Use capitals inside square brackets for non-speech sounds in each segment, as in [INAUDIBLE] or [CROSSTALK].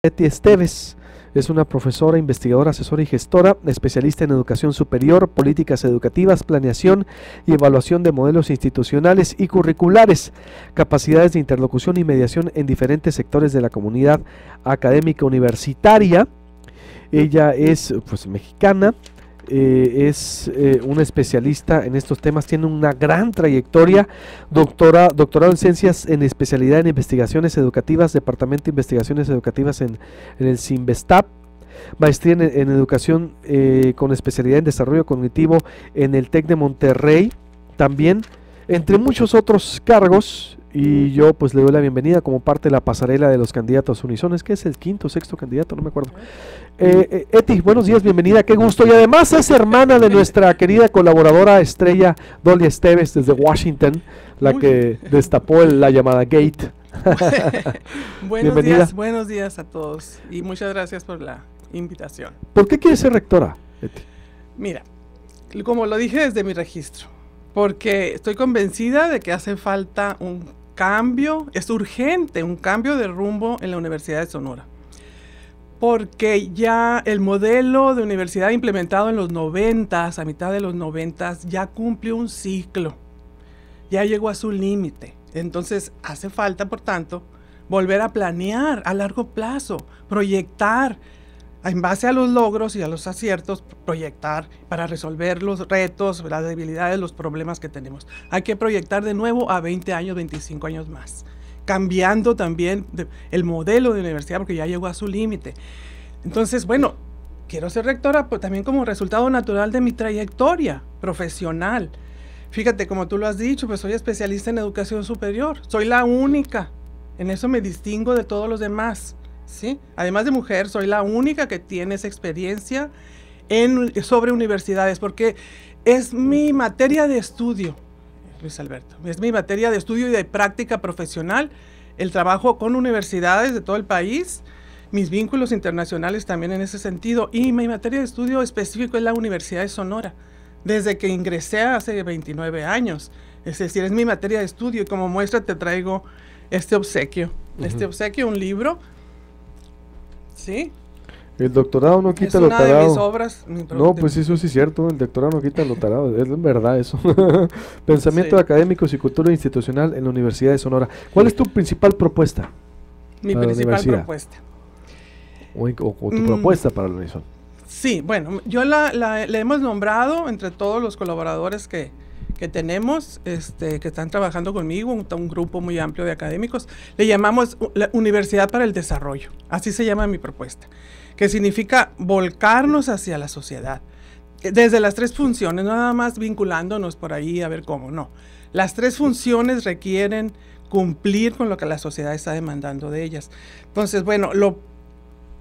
Betty Esteves. Es una profesora, investigadora, asesora y gestora, especialista en educación superior, políticas educativas, planeación y evaluación de modelos institucionales y curriculares, capacidades de interlocución y mediación en diferentes sectores de la comunidad académica universitaria. Ella es pues, mexicana, eh, es eh, un especialista en estos temas, tiene una gran trayectoria, doctora, doctorado en ciencias en especialidad en investigaciones educativas, Departamento de Investigaciones Educativas en, el CIMBESTAP, maestría en, en educación eh, con especialidad en desarrollo cognitivo en el TEC de Monterrey, también, entre muchos otros cargos y yo pues le doy la bienvenida como parte de la pasarela de los candidatos unisones, que es el quinto, sexto candidato, no me acuerdo. Eh, eh, Eti, buenos días, bienvenida, qué gusto. Y además es hermana de nuestra querida colaboradora estrella Dolly Esteves desde Washington, la que destapó la llamada Gate. [LAUGHS] buenos días, buenos días a todos y muchas gracias por la invitación. ¿Por qué quieres ser rectora, Eti? Mira, como lo dije desde mi registro, porque estoy convencida de que hace falta un cambio, es urgente un cambio de rumbo en la Universidad de Sonora, porque ya el modelo de universidad implementado en los 90, a mitad de los 90, ya cumplió un ciclo, ya llegó a su límite. Entonces hace falta, por tanto, volver a planear a largo plazo, proyectar en base a los logros y a los aciertos, proyectar para resolver los retos, las debilidades, los problemas que tenemos. Hay que proyectar de nuevo a 20 años, 25 años más, cambiando también el modelo de universidad porque ya llegó a su límite. Entonces, bueno, quiero ser rectora pero pues, también como resultado natural de mi trayectoria profesional. Fíjate, como tú lo has dicho, pues soy especialista en educación superior. Soy la única. En eso me distingo de todos los demás. ¿sí? Además de mujer, soy la única que tiene esa experiencia en, sobre universidades, porque es mi materia de estudio, Luis Alberto, es mi materia de estudio y de práctica profesional, el trabajo con universidades de todo el país, mis vínculos internacionales también en ese sentido, y mi materia de estudio específico es la Universidad de Sonora, desde que ingresé hace 29 años, es decir, es mi materia de estudio y como muestra te traigo este obsequio, este obsequio, un libro Sí. El doctorado no quita lo tarado. De mis obras, no, pues eso sí es cierto. El doctorado no quita lo tarado. es verdad eso. [LAUGHS] Pensamiento académico y cultura institucional en la Universidad de Sonora. ¿Cuál es tu principal propuesta? Mi principal propuesta. O, tu mm. propuesta para la universidad. Sí, bueno, yo la, la, la, hemos nombrado entre todos los colaboradores que, que tenemos, este, que están trabajando conmigo, un, grupo muy amplio de académicos, le llamamos la Universidad para el Desarrollo, así se llama mi propuesta, que significa volcarnos hacia la sociedad, eh, desde las tres funciones, nada más vinculándonos por ahí a ver cómo, no. Las tres funciones requieren cumplir con lo que la sociedad está demandando de ellas. Entonces, bueno, lo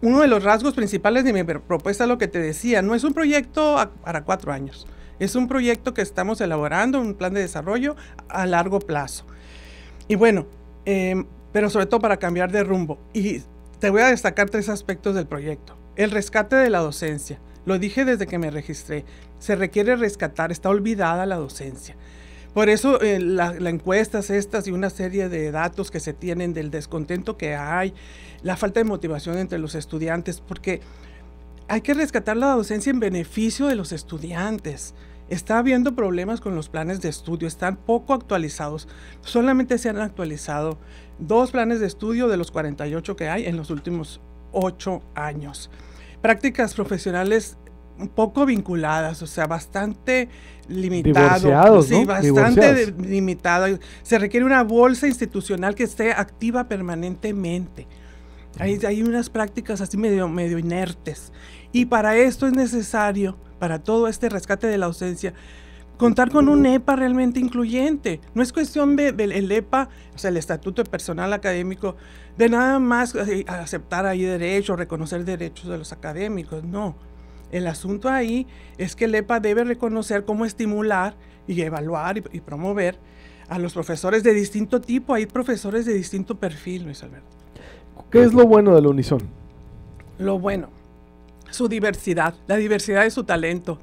uno de los rasgos principales de mi propuesta, lo que te decía, no es un proyecto para cuatro años. Es un proyecto que estamos elaborando, un plan de desarrollo a largo plazo. Y bueno, em, pero sobre todo para cambiar de rumbo. Y te voy a destacar tres aspectos del proyecto. El rescate de la docencia. Lo dije desde que me registré. Se requiere rescatar, está olvidada la docencia. Por eso eh, las la encuestas estas y una serie de datos que se tienen del descontento que hay, la falta de motivación entre los estudiantes, porque hay que rescatar la docencia en beneficio de los estudiantes. Está habiendo problemas con los planes de estudio, están poco actualizados. Solamente se han actualizado dos planes de estudio de los 48 que hay en los últimos ocho años. Prácticas profesionales poco vinculadas, o sea, bastante limitado. Sí, bastante limitado. Se requiere una bolsa institucional que esté activa permanentemente. Hay, unas prácticas así medio, medio inertes. Y para esto es necesario, para todo este rescate de la ausencia, contar con un EPA realmente incluyente. No es cuestión del de, EPA, o sea, el Estatuto de Personal Académico, de nada más eh, aceptar ahí derechos, reconocer derechos de los académicos. No. El asunto ahí es que el EPA debe reconocer cómo estimular y evaluar y, y promover a los profesores de distinto tipo. Hay profesores de distinto perfil, Luis Alberto. ¿Qué es lo bueno de la Unison? Lo bueno, su diversidad, la diversidad de su talento.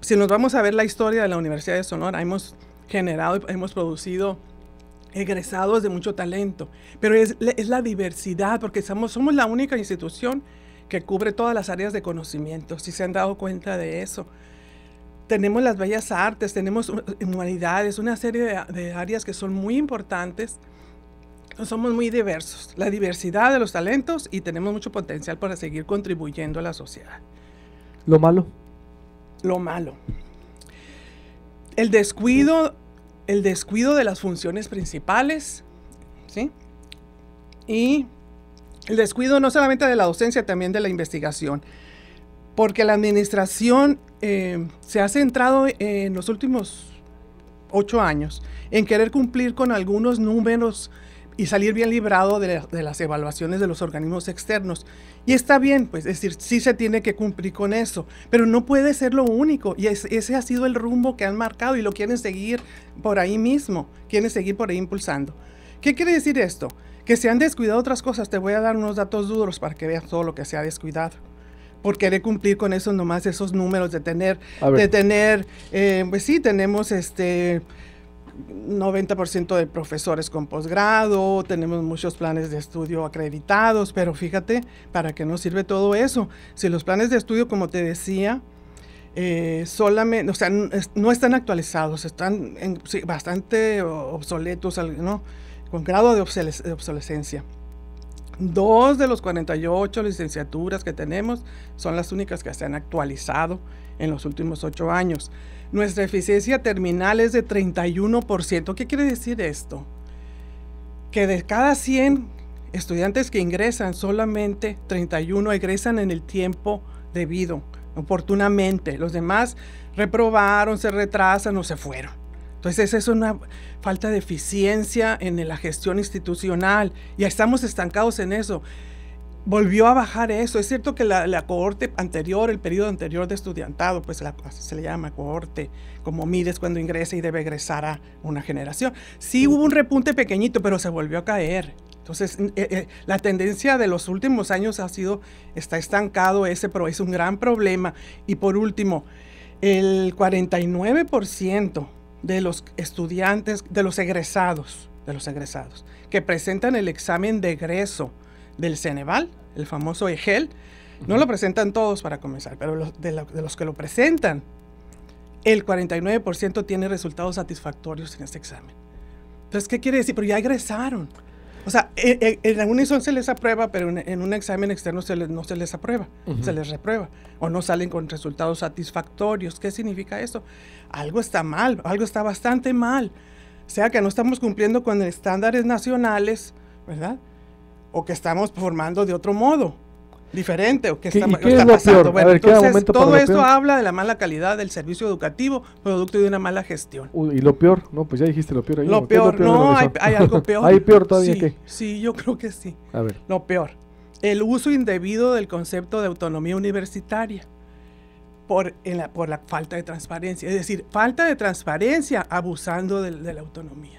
Si nos vamos a ver la historia de la Universidad de Sonora, hemos generado, hemos producido egresados de mucho talento, pero es, la diversidad, porque somos, somos la única institución que cubre todas las áreas de conocimiento, si se han dado cuenta de eso. Tenemos las bellas artes, tenemos uh, humanidades, una serie de áreas que son muy importantes somos muy diversos, la diversidad de los talentos y tenemos mucho potencial para seguir contribuyendo a la sociedad. ¿Lo malo? Lo malo. El descuido, el descuido de las funciones principales, ¿sí? Y el descuido no solamente de la docencia, también de la investigación, porque la administración eh, se ha centrado en los últimos ocho años en querer cumplir con algunos números y salir bien librado de, las evaluaciones de los organismos externos. Y está bien, pues, decir, sí se tiene que cumplir con eso, pero no puede ser lo único. Y ese ha sido el rumbo que han marcado y lo quieren seguir por ahí mismo, quieren seguir por ahí impulsando. ¿Qué quiere decir esto? Que se han descuidado otras cosas. Te voy a dar unos datos duros para que veas todo lo que se ha descuidado por querer cumplir con esos nomás esos números de tener de tener eh, pues sí tenemos este 90% de profesores con posgrado, tenemos muchos planes de estudio acreditados, pero fíjate, ¿para qué nos sirve todo eso? Si los planes de estudio, como te decía, eh, solamente, o sea, no están actualizados, están en, bastante obsoletos, con grado de obsolescencia. Dos de los 48 licenciaturas que tenemos son las únicas que se han actualizado en los últimos ocho años. Nuestra eficiencia terminal es de 31%. ¿Qué quiere decir esto? Que de cada 100 estudiantes que ingresan, solamente 31 egresan en el tiempo debido, oportunamente. Los demás reprobaron, se retrasan o se fueron. Entonces, es una falta de eficiencia en la gestión institucional. Ya estamos estancados en eso. Volvió a bajar eso. Es cierto que la, cohorte anterior, el periodo anterior de estudiantado, pues se le llama cohorte, como mides cuando ingresa y debe egresar a una generación. Sí hubo un repunte pequeñito, pero se volvió a caer. Entonces, eh, eh, la tendencia de los últimos años ha sido, está estancado ese, pero es un gran problema. Y por último, el 49% de los estudiantes, de los egresados, de los egresados, que presentan el examen de egreso del Ceneval, el famoso EGEL. No lo presentan todos para comenzar, pero de, de los que lo presentan, el 49% tiene resultados satisfactorios en este examen. Entonces, ¿qué quiere decir? Pero ya egresaron. O sea, e, e, en, en la se les aprueba, pero en, un examen externo se les, no se les aprueba, se les reprueba. O no salen con resultados satisfactorios. ¿Qué significa eso? Algo está mal, algo está bastante mal. O sea, que no estamos cumpliendo con estándares nacionales, ¿verdad? O que estamos formando de otro modo diferente o qué está, todo esto habla de la mala calidad del servicio educativo, producto de una mala gestión. y lo peor, no, pues ya dijiste lo peor. lo, peor, no, hay, algo [LAUGHS] peor. ¿Hay peor todavía sí, Sí, yo creo que sí. A ver. Lo peor, el uso indebido del concepto de autonomía universitaria. Por, en la, por la falta de transparencia, es decir, falta de transparencia abusando de, la autonomía.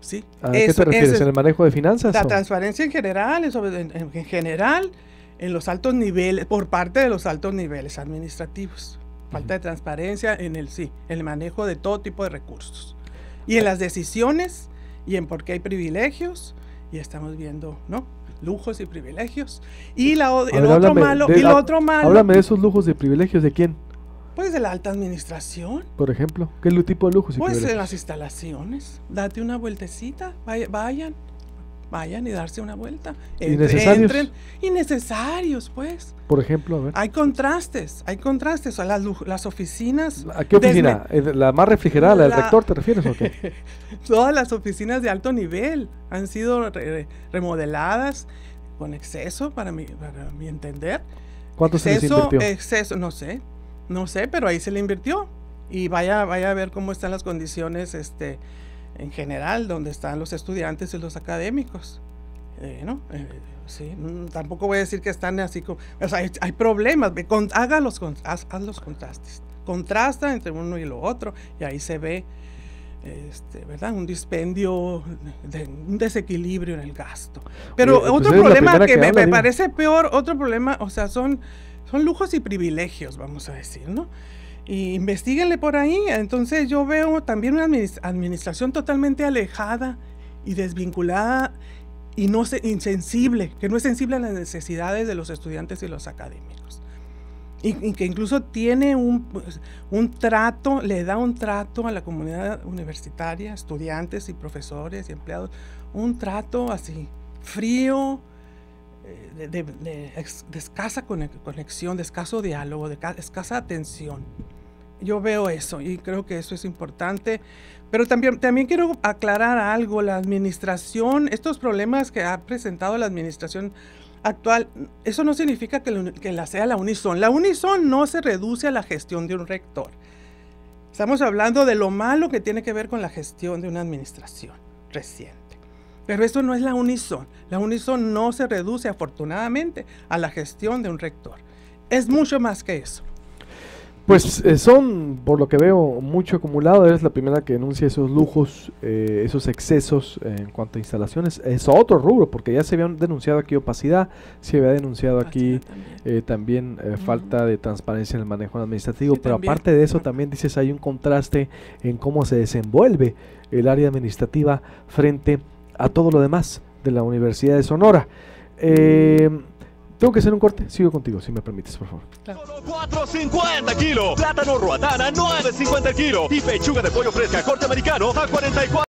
¿Sí? ¿A qué te refieres? ¿En el manejo de finanzas? La transparencia en general, en general, en los altos niveles, por parte de los altos niveles administrativos. Falta de transparencia en el sí, el manejo de todo tipo de recursos. Y en las decisiones, y en por qué hay privilegios, y estamos viendo, ¿no? Lujos y privilegios. Y la, el, otro malo, el otro malo. Háblame de esos lujos y privilegios, ¿de quién? Pues de la alta administración. Por ejemplo, ¿qué tipo de lujos y pues privilegios? Pues de las instalaciones. Date una vueltecita, vayan vayan y darse una vuelta. innecesarios. innecesarios, pues. Por ejemplo, a ver. Hay contrastes, hay contrastes. las, las oficinas. ¿A qué oficina? ¿La más refrigerada, la, del rector, te refieres o qué? [LAUGHS] todas las oficinas de alto nivel han sido remodeladas con exceso, para mi, para entender. ¿Cuánto exceso, se invirtió? Exceso, no sé, no sé, pero ahí se le invirtió. Y vaya, vaya a ver cómo están las condiciones, este en general donde están los estudiantes y los académicos. ¿no? Eh, sí, mm, tampoco voy a decir que están así como... O sea, hay, problemas, con, haga los, haz, los contrastes. Contrasta entre uno y lo otro y ahí se ve este, ¿verdad? Un dispendio, de, un desequilibrio en el gasto. Pero otro problema que, me, me parece peor, otro problema, o sea, son, son lujos y privilegios, vamos a decir, ¿no? y investiguenle por ahí. Entonces yo veo también una administración totalmente alejada y desvinculada y no insensible, que no es sensible a las necesidades de los estudiantes y los académicos. Y, que incluso tiene un, pues, un, trato, le da un trato a la comunidad universitaria, estudiantes y profesores y empleados, un trato así, frío, eh, de, de, escasa conexión, de escaso diálogo, de escasa atención. Yo veo eso y creo que eso es importante. Pero también, también quiero aclarar algo. La administración, estos problemas que ha presentado la administración actual, eso no significa que, que la sea la unison. La unison no se reduce a la gestión de un rector. Estamos hablando de lo malo que tiene que ver con la gestión de una administración recién. Pero eso no es la unison. La unison no se reduce afortunadamente a la gestión de un rector. Es mucho más que eso. Pues eh, son, por lo que veo, mucho acumulado. Eres la primera que denuncia esos lujos, eh, esos excesos eh, en cuanto a instalaciones. Es otro rubro, porque ya se había denunciado aquí opacidad, se había denunciado aquí también, falta de transparencia en el manejo administrativo. pero aparte de eso, también dices hay un contraste en cómo se desenvuelve el área administrativa frente a a todo lo demás de la Universidad de Sonora. Eh, tengo que hacer un corte, sigo contigo, si me permites, por favor. Solo 4.50 kilos. plátano roatana 9.50 kilos. y pechuga de pollo fresca corte americano a 44.